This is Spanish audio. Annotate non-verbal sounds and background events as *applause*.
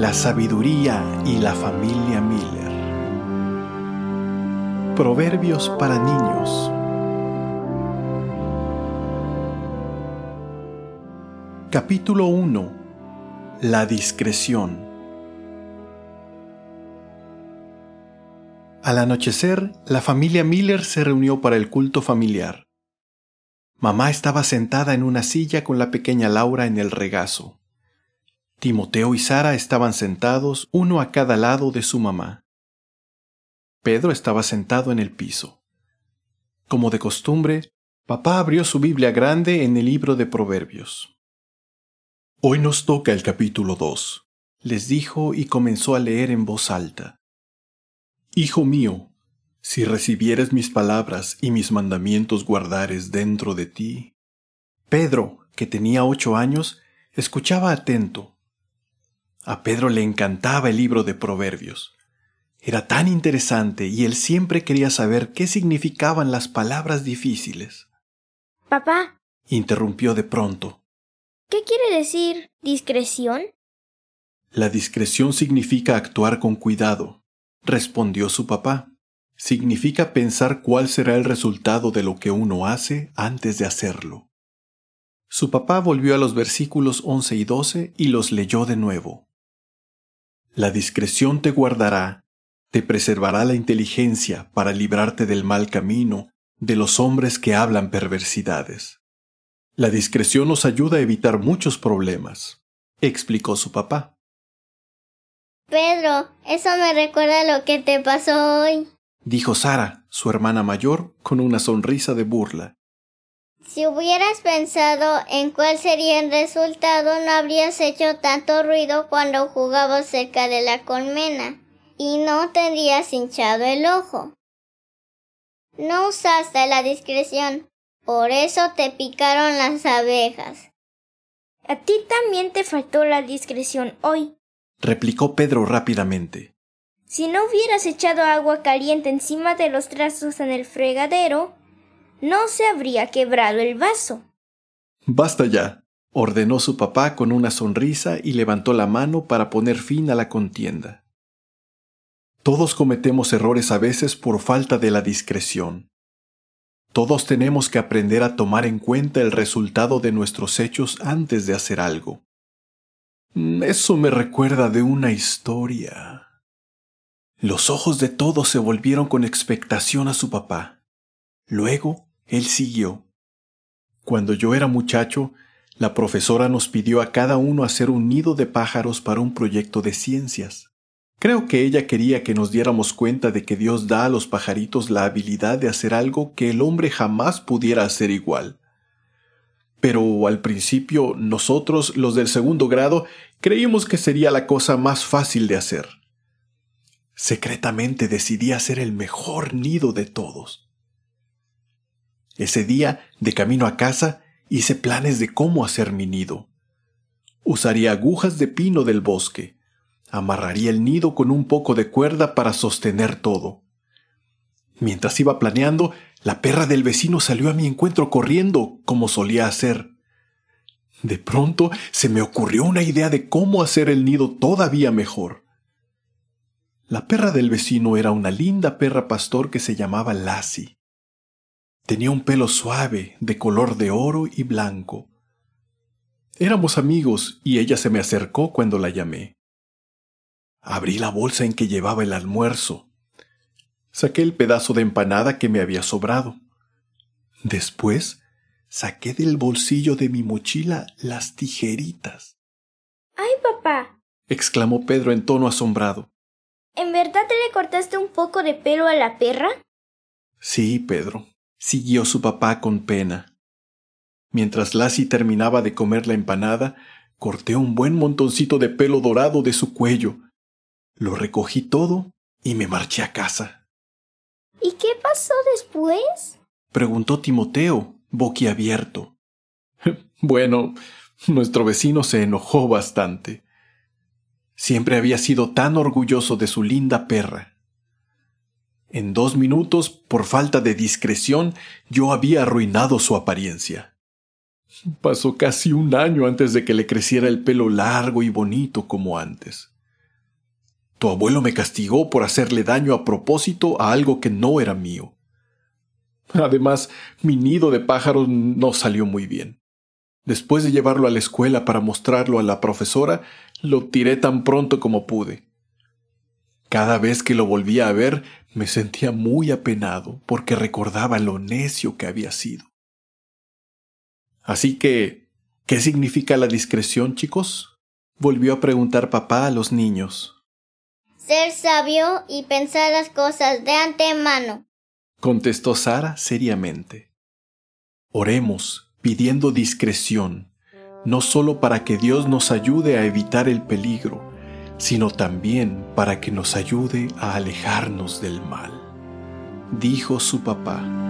La sabiduría y la familia Miller. Proverbios para niños. Capítulo 1. La discreción. Al anochecer, la familia Miller se reunió para el culto familiar. Mamá estaba sentada en una silla con la pequeña Laura en el regazo. Timoteo y Sara estaban sentados uno a cada lado de su mamá. Pedro estaba sentado en el piso. Como de costumbre, papá abrió su Biblia grande en el libro de Proverbios. Hoy nos toca el capítulo 2, les dijo y comenzó a leer en voz alta. Hijo mío, si recibieres mis palabras y mis mandamientos guardares dentro de ti. Pedro, que tenía ocho años, escuchaba atento, a Pedro le encantaba el libro de Proverbios. Era tan interesante y él siempre quería saber qué significaban las palabras difíciles. Papá, interrumpió de pronto. ¿Qué quiere decir discreción? La discreción significa actuar con cuidado, respondió su papá. Significa pensar cuál será el resultado de lo que uno hace antes de hacerlo. Su papá volvió a los versículos 11 y 12 y los leyó de nuevo. La discreción te guardará, te preservará la inteligencia para librarte del mal camino, de los hombres que hablan perversidades. La discreción nos ayuda a evitar muchos problemas, explicó su papá. Pedro, eso me recuerda lo que te pasó hoy, dijo Sara, su hermana mayor, con una sonrisa de burla. Si hubieras pensado en cuál sería el resultado, no habrías hecho tanto ruido cuando jugabas cerca de la colmena y no tendrías hinchado el ojo. No usaste la discreción, por eso te picaron las abejas. A ti también te faltó la discreción hoy, replicó Pedro rápidamente. Si no hubieras echado agua caliente encima de los trazos en el fregadero, no se habría quebrado el vaso. Basta ya, ordenó su papá con una sonrisa y levantó la mano para poner fin a la contienda. Todos cometemos errores a veces por falta de la discreción. Todos tenemos que aprender a tomar en cuenta el resultado de nuestros hechos antes de hacer algo. Eso me recuerda de una historia. Los ojos de todos se volvieron con expectación a su papá. Luego él siguió. Cuando yo era muchacho, la profesora nos pidió a cada uno hacer un nido de pájaros para un proyecto de ciencias. Creo que ella quería que nos diéramos cuenta de que Dios da a los pajaritos la habilidad de hacer algo que el hombre jamás pudiera hacer igual. Pero al principio nosotros, los del segundo grado, creímos que sería la cosa más fácil de hacer. Secretamente decidí hacer el mejor nido de todos. Ese día, de camino a casa, hice planes de cómo hacer mi nido. Usaría agujas de pino del bosque. Amarraría el nido con un poco de cuerda para sostener todo. Mientras iba planeando, la perra del vecino salió a mi encuentro corriendo, como solía hacer. De pronto se me ocurrió una idea de cómo hacer el nido todavía mejor. La perra del vecino era una linda perra pastor que se llamaba Lassie. Tenía un pelo suave, de color de oro y blanco. Éramos amigos y ella se me acercó cuando la llamé. Abrí la bolsa en que llevaba el almuerzo. Saqué el pedazo de empanada que me había sobrado. Después, saqué del bolsillo de mi mochila las tijeritas. ¡Ay, papá! exclamó Pedro en tono asombrado. ¿En verdad te le cortaste un poco de pelo a la perra? Sí, Pedro siguió su papá con pena. Mientras Lassie terminaba de comer la empanada, corté un buen montoncito de pelo dorado de su cuello. Lo recogí todo y me marché a casa. ¿Y qué pasó después? preguntó Timoteo, boquiabierto. *laughs* bueno, nuestro vecino se enojó bastante. Siempre había sido tan orgulloso de su linda perra. En dos minutos, por falta de discreción, yo había arruinado su apariencia. Pasó casi un año antes de que le creciera el pelo largo y bonito como antes. Tu abuelo me castigó por hacerle daño a propósito a algo que no era mío. Además, mi nido de pájaros no salió muy bien. Después de llevarlo a la escuela para mostrarlo a la profesora, lo tiré tan pronto como pude. Cada vez que lo volvía a ver, me sentía muy apenado porque recordaba lo necio que había sido. Así que, ¿qué significa la discreción, chicos? Volvió a preguntar papá a los niños. Ser sabio y pensar las cosas de antemano, contestó Sara seriamente. Oremos pidiendo discreción, no solo para que Dios nos ayude a evitar el peligro, sino también para que nos ayude a alejarnos del mal. Dijo su papá,